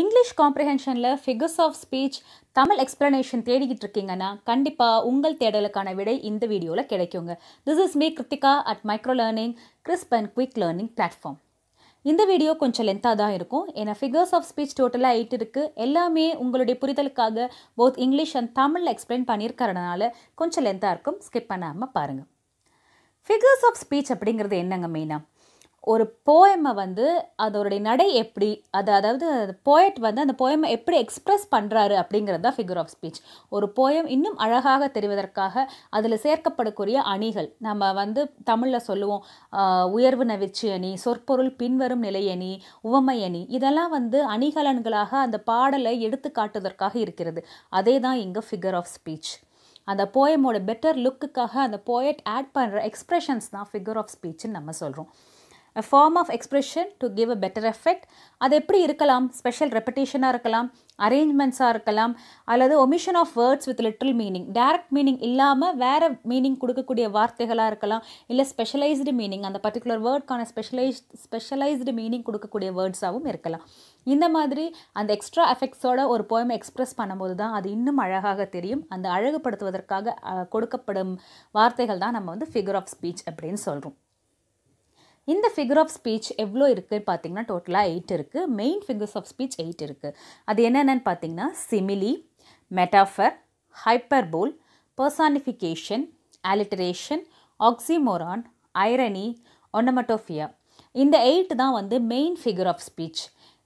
English காம்ப்ரிஹென்ஷனில் figures of speech Tamil explanation தேடிக்கிட்டு இருக்கீங்கன்னா கண்டிப்பாக உங்கள் தேடலுக்கான விடை இந்த வீடியோவில் கிடைக்குங்க this is me Kiruthika at micro learning crisp and quick learning platform இந்த வீடியோ கொஞ்சம் லென்த்தாக தான் இருக்கும் ஏன்னா ஃபிகர்ஸ் ஆஃப் ஸ்பீச் டோட்டலாக எயிட் இருக்குது எல்லாமே உங்களுடைய புரிதலுக்காக போத் இங்கிலீஷ் அண்ட் தமிழில் எக்ஸ்பிளைன் பண்ணியிருக்கிறதுனால கொஞ்சம் லென்த்தாக இருக்கும் ஸ்கிப் பண்ணாமல் பாருங்கள் ஃபிகர்ஸ் ஆஃப் ஸ்பீச் அப்படிங்கிறது என்னங்க மெயினாக ஒரு போயமை வந்து அதோடைய நடை எப்படி அது அதாவது போயட் வந்து அந்த போயமை எப்படி எக்ஸ்ப்ரெஸ் பண்ணுறாரு அப்படிங்கிறது தான் ஃபிகர் ஆஃப் ஸ்பீச் ஒரு போயம் இன்னும் அழகாக தெரிவதற்காக அதில் சேர்க்கப்படக்கூடிய அணிகள் நம்ம வந்து தமிழில் சொல்லுவோம் உயர்வு நவிச்சி அணி சொற்பொருள் பின்வரும் நிலையணி உவமை அணி இதெல்லாம் வந்து அணிகலன்களாக அந்த பாடலை எடுத்து காட்டுவதற்காக இருக்கிறது அதே தான் இங்கே ஃபிகர் ஆஃப் ஸ்பீச் அந்த போயமோட பெட்டர் லுக்குக்காக அந்த போயட் ஆட் பண்ணுற எக்ஸ்ப்ரெஷன்ஸ் தான் ஃபிகர் ஆஃப் ஸ்பீச்சுன்னு நம்ம சொல்கிறோம் a form of expression to give a better effect அது எப்படி இருக்கலாம் ஸ்பெஷல் ரெப்படேஷனாக இருக்கலாம் அரேஞ்ச்மெண்ட்ஸாக இருக்கலாம் அல்லது omission of words with little meaning direct meaning இல்லாமல் வேறு மீனிங் கொடுக்கக்கூடிய வார்த்தைகளாக இருக்கலாம் இல்லை ஸ்பெஷலைஸ்டு மீனிங் அந்த பர்டிகுலர் வேர்ட்க்கான ஸ்பெஷலைஸ் ஸ்பெஷலைஸ்டு மீனிங் கொடுக்கக்கூடிய வேர்ட்ஸாகவும் இருக்கலாம் இந்த மாதிரி அந்த எக்ஸ்ட்ரா எஃபெக்ட்ஸோட ஒரு போயம் எக்ஸ்ப்ரெஸ் பண்ணும்போது தான் அது இன்னும் அழகாக தெரியும் அந்த அழகுப்படுத்துவதற்காக கொடுக்கப்படும் வார்த்தைகள் தான் நம்ம வந்து ஃபிகர் ஆஃப் ஸ்பீச் அப்படின்னு சொல்கிறோம் இந்த ஃபிகர் ஆஃப் ஸ்பீச் எவ்வளோ இருக்குன்னு பார்த்தீங்கன்னா டோட்டலாக எயிட் இருக்குது main figures of speech eight இருக்குது அது என்னென்னு பார்த்தீங்கன்னா simile metaphor hyperbole personification alliteration oxymoron irony onomatopoeia இந்த எயிட் தான் வந்து மெயின் ஃபிகர் ஆஃப் ஸ்பீச்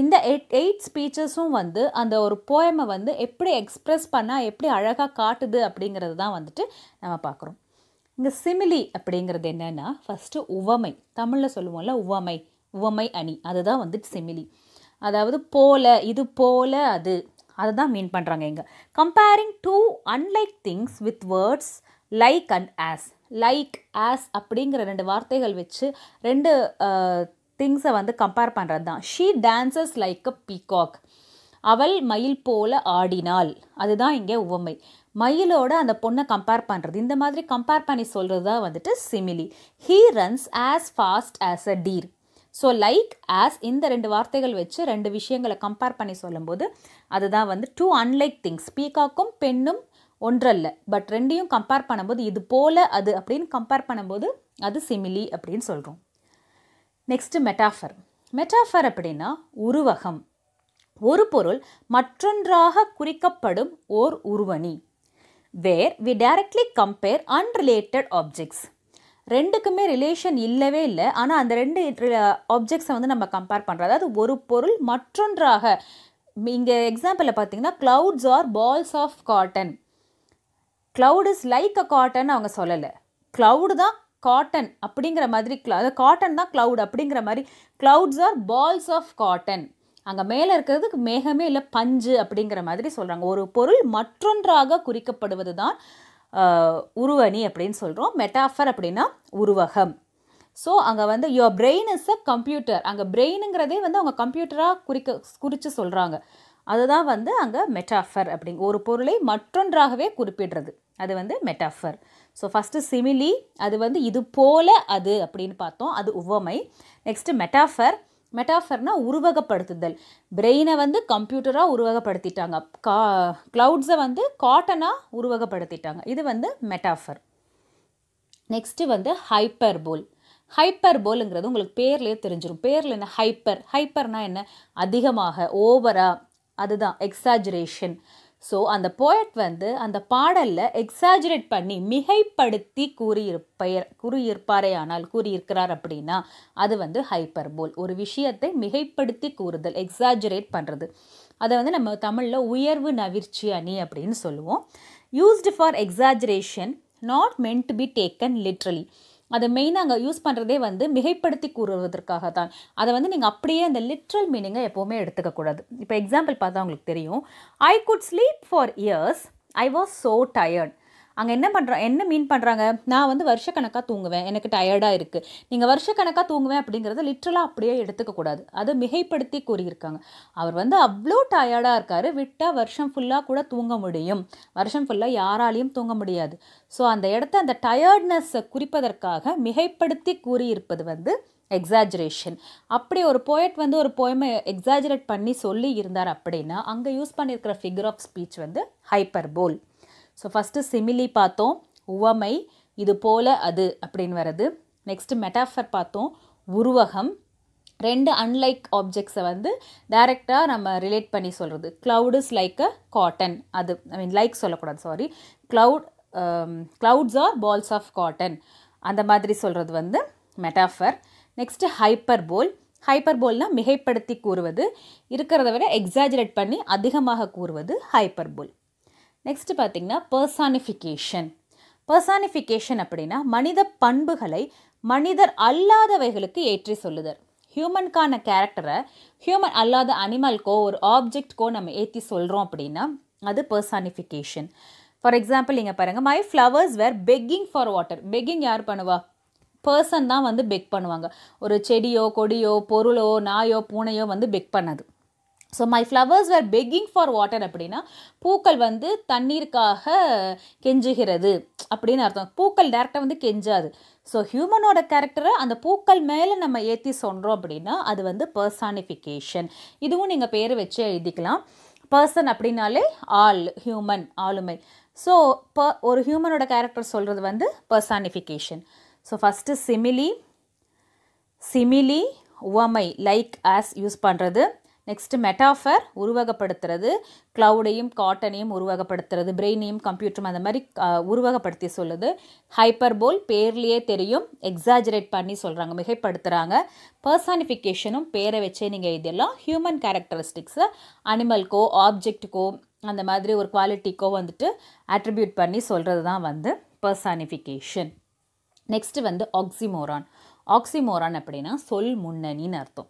இந்த எயிட் எயிட் ஸ்பீச்சஸும் வந்து அந்த ஒரு போயமை வந்து எப்படி எக்ஸ்ப்ரெஸ் பண்ணால் எப்படி அழகாக காட்டுது அப்படிங்கிறது தான் வந்துட்டு நம்ம பார்க்குறோம் இந்த சிமிலி அப்படிங்கிறது என்னென்னா ஃபஸ்ட்டு உவமை தமிழில் சொல்லுவோம்ல உவமை உவமை அணி அதுதான் வந்துட்டு சிமிலி அதாவது போல இது போல அது அதை தான் மீன் பண்ணுறாங்க இங்கே comparing two unlike things with words like and as like as அப்படிங்கிற ரெண்டு வார்த்தைகள் வச்சு ரெண்டு திங்ஸை வந்து கம்பேர் பண்ணுறது தான் she dances like a peacock அவள் மயில் போல ஆடினாள் அதுதான் இங்கே உவமை மயிலோட அந்த பொண்ணை கம்பேர் பண்ணுறது இந்த மாதிரி கம்பேர் பண்ணி சொல்கிறது தான் வந்துட்டு simile he runs as fast as a deer so like as இந்த ரெண்டு வார்த்தைகள் வச்சு ரெண்டு விஷயங்களை கம்பேர் பண்ணி சொல்லும்போது அதுதான் வந்து டூ அன்லைக் திங்ஸ் பீகாக்கும் பெண்ணும் ஒன்றல்ல பட் ரெண்டையும் கம்பேர் பண்ணும்போது இது போல் அது அப்படின்னு கம்பேர் பண்ணும்போது அது சிமிலி அப்படின்னு சொல்கிறோம் நெக்ஸ்ட்டு மெட்டாஃபர் மெட்டாஃபர் அப்படின்னா உருவகம் ஒரு பொருள் மற்றொன்றாக குறிக்கப்படும் ஓர் உருவணி where we directly compare unrelated objects ரெண்டுக்குமே ரிலேஷன் இல்லவே இல்லை ஆனால் அந்த ரெண்டு ஆப்ஜெக்ட்ஸை வந்து நம்ம கம்பேர் பண்ணுறோம் அதாவது ஒரு பொருள் மற்றொன்றாக இங்கே எக்ஸாம்பிளில் பார்த்தீங்கன்னா clouds are balls of cotton cloud is like a cotton அவங்க சொல்லலை க்ளவுடு தான் காட்டன் அப்படிங்கிற மாதிரி காட்டன் தான் க்ளவுட் அப்படிங்கிற மாதிரி clouds are balls of cotton அங்கே மேலே இருக்கிறதுக்கு மேகமே இல்லை பஞ்சு அப்படிங்கிற மாதிரி சொல்கிறாங்க ஒரு பொருள் மற்றொன்றாக குறிக்கப்படுவது தான் உருவணி அப்படின்னு சொல்கிறோம் மெட்டாஃபர் அப்படின்னா உருவகம் ஸோ அங்கே வந்து your brain is a computer அங்கே பிரெயினுங்கிறதே வந்து அவங்க கம்ப்யூட்டராக குறிக்க குறித்து சொல்கிறாங்க அதுதான் வந்து அங்கே மெட்டாஃபர் அப்படிங்க ஒரு பொருளை மற்றொன்றாகவே குறிப்பிடுறது அது வந்து மெட்டாஃபர் ஸோ ஃபஸ்ட்டு சிமிலி அது வந்து இது போல அது அப்படின்னு பார்த்தோம் அது உவமை நெக்ஸ்ட்டு மெட்டாஃபர் மெட்டாஃபர்னால் உருவகப்படுத்துதல் பிரெயினை வந்து கம்ப்யூட்டராக உருவகப்படுத்திட்டாங்க கா க்ளவுட்ஸை வந்து காட்டனாக உருவகப்படுத்திட்டாங்க இது வந்து மெட்டாஃபர் நெக்ஸ்ட்டு வந்து ஹைப்பர்போல் போலுங்கிறது உங்களுக்கு பேர்லேயே தெரிஞ்சிடும் பேரில் என்ன ஹைப்பர் ஹைப்பர்னால் என்ன அதிகமாக ஓவராக அதுதான் எக்ஸாஜுரேஷன் ஸோ அந்த போயட் வந்து அந்த பாடலில் எக்ஸாஜுரேட் பண்ணி மிகைப்படுத்தி கூறியிருப்பயர் கூறியிருப்பாரே ஆனால் கூறியிருக்கிறார் அப்படின்னா அது வந்து ஹைப்பர் போல் ஒரு விஷயத்தை மிகைப்படுத்தி கூறுதல் எக்ஸாஜுரேட் பண்ணுறது அதை வந்து நம்ம தமிழில் உயர்வு நவிர்ச்சி அணி அப்படின்னு சொல்லுவோம் used for exaggeration not meant to be taken literally அதை மெயினாக அங்கே யூஸ் பண்ணுறதே வந்து மிகைப்படுத்தி கூறுவதற்காக தான் அதை வந்து நீங்கள் அப்படியே அந்த லிட்ரல் மீனிங்கை எப்போவுமே எடுத்துக்கக்கூடாது இப்போ எக்ஸாம்பிள் பார்த்தா உங்களுக்கு தெரியும் I could sleep for years I was so tired அங்கே என்ன பண்ணுறாங்க என்ன மீன் பண்ணுறாங்க நான் வந்து வருஷக்கணக்காக தூங்குவேன் எனக்கு டயர்டாக இருக்குது நீங்கள் வருஷக்கணக்காக தூங்குவேன் அப்படிங்கிறத லிட்ரலாக அப்படியே எடுத்துக்கக்கூடாது அதை மிகைப்படுத்தி கூறியிருக்காங்க அவர் வந்து அவ்வளோ டயர்டாக இருக்கார் விட்டால் வருஷம் ஃபுல்லாக கூட தூங்க முடியும் வருஷம் ஃபுல்லாக யாராலையும் தூங்க முடியாது ஸோ அந்த இடத்த அந்த டயர்ட்னஸை குறிப்பதற்காக மிகைப்படுத்தி கூறியிருப்பது வந்து எக்ஸாஜரேஷன் அப்படி ஒரு போயட் வந்து ஒரு போயமை எக்ஸாஜரேட் பண்ணி சொல்லி இருந்தார் அப்படின்னா அங்கே யூஸ் பண்ணியிருக்கிற ஃபிகர் ஆஃப் ஸ்பீச் வந்து hyperbole so first simile பார்த்தோம் உவமை இது போல அது அப்படின்னு வருது நெக்ஸ்ட்டு மெட்டாஃபர் பார்த்தோம் உருவகம் ரெண்டு அன்லைக் ஆப்ஜெக்ட்ஸை வந்து டேரெக்டாக நம்ம ரிலேட் பண்ணி சொல்கிறது cloud is like a cotton அது ஐ மீன் லைக் சொல்லக்கூடாது sorry cloud clouds are balls of cotton அந்த மாதிரி சொல்கிறது வந்து மெட்டாஃபர் நெக்ஸ்ட்டு ஹைப்பர் போல் ஹைப்பர் போல்னால் மிகைப்படுத்தி கூறுவது இருக்கிறத விட எக்ஸாஜரேட் பண்ணி அதிகமாக கூறுவது ஹைப்பர் போல் நெக்ஸ்ட்டு பார்த்திங்கன்னா பர்சானிஃபிகேஷன் பர்சானிஃபிகேஷன் அப்படின்னா மனித பண்புகளை மனிதர் அல்லாதவைகளுக்கு ஏற்றி சொல்லுதல் ஹியூமனுக்கான கேரக்டரை ஹியூமன் அல்லாத அனிமல்க்கோ ஒரு ஆப்ஜெக்ட்கோ நம்ம ஏற்றி சொல்கிறோம் அப்படின்னா அது பர்சானிஃபிகேஷன் ஃபார் எக்ஸாம்பிள் நீங்கள் பாருங்கள் my flowers were begging for water begging யார் பண்ணுவா பர்சன் தான் வந்து பெக் பண்ணுவாங்க ஒரு செடியோ கொடியோ பொருளோ நாயோ பூனையோ வந்து பெக் பண்ணாது so my flowers were begging for water அப்படின்னா பூக்கள் வந்து தண்ணீருக்காக கெஞ்சுகிறது அப்படின்னு அர்த்தம் பூக்கள் டேரெக்டாக வந்து கெஞ்சாது ஸோ ஹியூமனோட கேரக்டரை அந்த பூக்கள் மேலே நம்ம ஏற்றி சொல்கிறோம் அப்படின்னா அது வந்து பர்சானிஃபிகேஷன் இதுவும் நீங்கள் பேரை வச்சு எழுதிக்கலாம் பர்சன் அப்படின்னாலே ஆள் ஹியூமன் ஆளுமை ஸோ ப ஒரு ஹியூமனோட கேரக்டர் சொல்கிறது வந்து personification so first simile simile உவமை லைக் ஆஸ் யூஸ் பண்ணுறது நெக்ஸ்ட் மெட்டாஃபர் உருவகப்படுத்துறது க்ளவுடையும் காட்டனையும் உருவகப்படுத்துறது பிரெயினையும் கம்ப்யூட்டரும் அந்த மாதிரி உருவகப்படுத்தி சொல்லுது ஹைப்பர்போல் பேர்லேயே தெரியும் எக்ஸாஜரேட் பண்ணி சொல்கிறாங்க மிகைப்படுத்துகிறாங்க பர்சானிஃபிகேஷனும் பேரை வச்சே நீங்கள் இதெல்லாம் ஹியூமன் கேரக்டரிஸ்டிக்ஸை அனிமல்க்கோ ஆப்ஜெக்டுக்கோ அந்த மாதிரி ஒரு குவாலிட்டிக்கோ வந்துட்டு அட்ரிபியூட் பண்ணி சொல்கிறது தான் வந்து பர்சானிஃபிகேஷன் நெக்ஸ்ட்டு வந்து ஆக்சிமோரான் ஆக்சிமோரான் அப்படின்னா சொல் முன்னணின்னு அர்த்தம்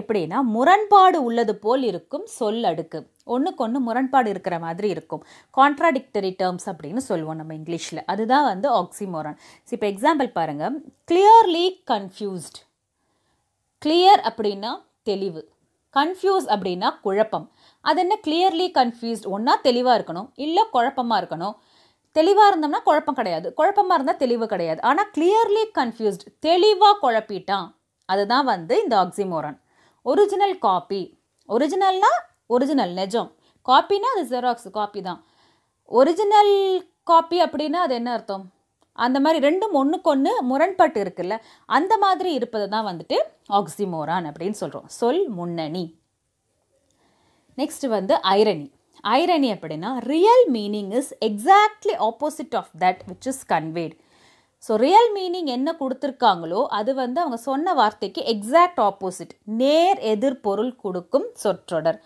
எப்படின்னா முரண்பாடு உள்ளது போல் இருக்கும் சொல் அடுக்கு ஒன்றுக்கு ஒன்று முரண்பாடு இருக்கிற மாதிரி இருக்கும் கான்ட்ராடிக்டரி டேர்ம்ஸ் அப்படின்னு சொல்லுவோம் நம்ம இங்கிலீஷில் அதுதான் வந்து ஆக்சிமோரான் இப்போ எக்ஸாம்பிள் பாருங்கள் கிளியர்லி கன்ஃபியூஸ்ட் கிளியர் அப்படின்னா தெளிவு கன்ஃபியூஸ் அப்படின்னா குழப்பம் அது என்ன கிளியர்லி கன்ஃபியூஸ்ட் ஒன்றா தெளிவாக இருக்கணும் இல்லை குழப்பமாக இருக்கணும் தெளிவாக இருந்தோம்னா குழப்பம் கிடையாது குழப்பமாக இருந்தால் தெளிவு கிடையாது ஆனால் கிளியர்லி கன்ஃபியூஸ்ட் தெளிவாக குழப்பிட்டான் அதுதான் வந்து இந்த ஆக்சிமோரன் ஒரிஜினல் காப்பி ஒரிஜினல்னா ஒரிஜினல் நெஜம் காப்பினா அது ஜெராக்ஸ் காப்பி தான் ஒரிஜினல் காப்பி அப்படின்னா அது என்ன அர்த்தம் அந்த மாதிரி ரெண்டும் ஒன்றுக்கொன்று ஒன்று முரண்பாட்டு இருக்குல்ல அந்த மாதிரி இருப்பது தான் வந்துட்டு ஆக்சிமோரான் அப்படின்னு சொல்கிறோம் சொல் முன்னணி நெக்ஸ்ட் வந்து ஐரணி ஐரணி அப்படின்னா real meaning is exactly opposite of that which is conveyed so real meaning என்ன கொடுத்துருக்காங்களோ அது வந்து அவங்க சொன்ன வார்த்தைக்கு எக்ஸாக்ட் ஆப்போசிட் நேர் எதிர் பொருள் கொடுக்கும் சொற்றொடர்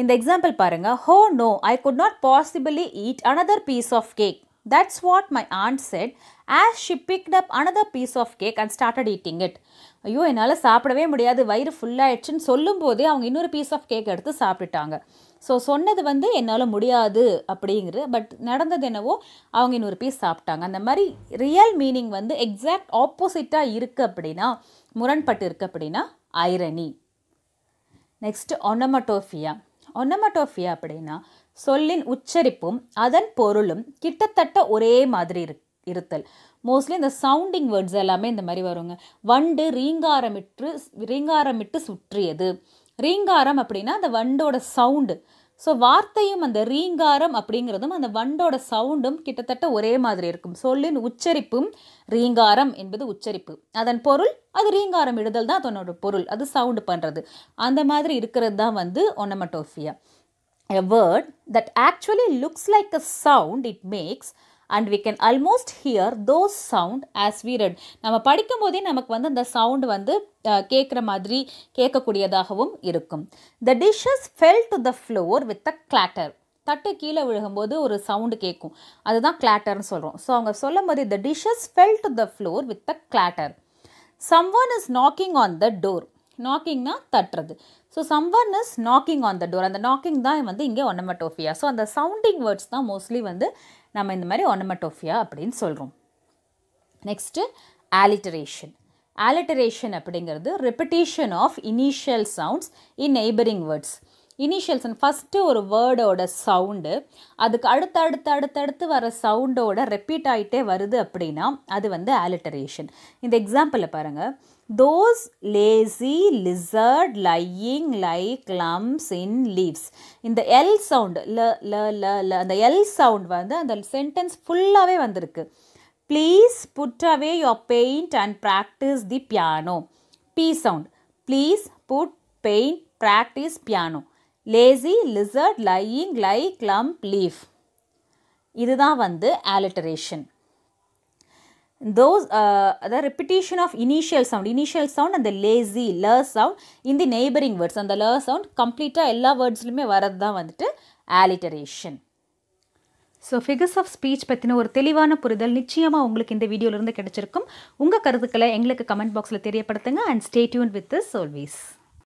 இந்த எக்ஸாம்பிள் பாருங்கள் oh no I could not possibly eat another piece of cake that's what my aunt said as she picked up another piece of cake and started eating it ஐயோ என்னால் சாப்பிடவே முடியாது வயிறு ஃபுல்லாகிடுச்சுன்னு சொல்லும்போதே அவங்க இன்னொரு பீஸ் ஆஃப் கேக் எடுத்து சாப்பிட்டுட்டாங்க so சொன்னது வந்து என்னால் முடியாது அப்படிங்கிறது பட் நடந்தது என்னவோ அவங்க இன்னொரு பீஸ் சாப்பிட்டாங்க அந்த மாதிரி ரியல் மீனிங் வந்து எக்ஸாக்ட் ஆப்போசிட்டாக இருக்குது அப்படின்னா முரண்பட்டு இருக்குது அப்படின்னா ஐரணி நெக்ஸ்ட் ஒனமட்டோஃபியா ஒனமட்டோஃபியா அப்படின்னா சொல்லின் உச்சரிப்பும் அதன் பொருளும் கிட்டத்தட்ட ஒரே மாதிரி இரு இருத்தல் மோஸ்ட்லி இந்த சவுண்டிங் வேர்ட்ஸ் எல்லாமே இந்த மாதிரி வருங்க வண்டு ரீங்காரமிட்டு ரீங்காரமிட்டு சுற்றியது ரீங்காரம் அப்படின்னா அந்த வண்டோட சவுண்டு ஸோ வார்த்தையும் அந்த ரீங்காரம் அப்படிங்கிறதும் அந்த வண்டோட சவுண்டும் கிட்டத்தட்ட ஒரே மாதிரி இருக்கும் சொல்லின் உச்சரிப்பும் ரீங்காரம் என்பது உச்சரிப்பு அதன் பொருள் அது ரீங்காரம் இடுதல் தான் அதனோட பொருள் அது சவுண்டு பண்ணுறது அந்த மாதிரி இருக்கிறது தான் வந்து onomatopoeia a word that actually looks like a sound it makes and we can almost hear those sound as we read நம்ம படிக்கும் போதே நமக்கு வந்து அந்த சவுண்ட் வந்து கேட்குற மாதிரி கேட்கக்கூடியதாகவும் இருக்கும் the dishes fell to the floor with a clatter தட்டு கீழே விழுகும்போது ஒரு சவுண்டு கேட்கும் அதுதான் கிளாட்டர்னு சொல்கிறோம் ஸோ அவங்க சொல்லும் போது the dishes fell to the floor with a clatter one is knocking on the door நாக்கிங்னா தட்டுறது so someone is knocking on the door அந்த நாக்கிங் தான் வந்து இங்கே ஒன்னமெட்டோஃபியா ஸோ அந்த சவுண்டிங் வேர்ட்ஸ் தான் மோஸ்ட்லி வந்து நம்ம இந்த மாதிரி ஒனமட்டோஃபியா அப்படின்னு சொல்கிறோம் நெக்ஸ்ட்டு ஆலிட்டரேஷன் ஆலிட்டரேஷன் அப்படிங்கிறது repetition of initial sounds in neighbouring words initials first ஒரு வேர்டோட சவுண்டு அதுக்கு அடுத்தடுத்து அடுத்தடுத்து வர சவுண்டோட ரெப்பீட் ஆகிட்டே வருது அப்படின்னா அது வந்து ஆலிட்டரேஷன் இந்த எக்ஸாம்பிளை பாருங்கள் those lazy lizard lying like lumps in leaves இந்த எல் சவுண்டு ல ல ல ல அந்த எல் சவுண்ட் வந்து அந்த சென்டென்ஸ் ஃபுல்லாகவே வந்திருக்கு please put away your paint and practise the piano P sound please put paint practise piano lazy lizard lying like lump leaf இதுதான் வந்து ஆலிட்டரேஷன் தோஸ் அதாவது repetition of initial sound initial sound அந்த lazy ல sound in neighbouring words அந்த ல sound கம்ப்ளீட்டாக எல்லா வேர்ட்ஸ்லையுமே வரது தான் வந்துட்டு alliteration so figures of speech பற்றின ஒரு தெளிவான புரிதல் நிச்சயமாக உங்களுக்கு இந்த வீடியோலேருந்து கிடச்சிருக்கும் உங்கள் கருத்துக்களை எங்களுக்கு கமெண்ட் பாக்ஸில் தெரியப்படுத்துங்க and stay tuned with this always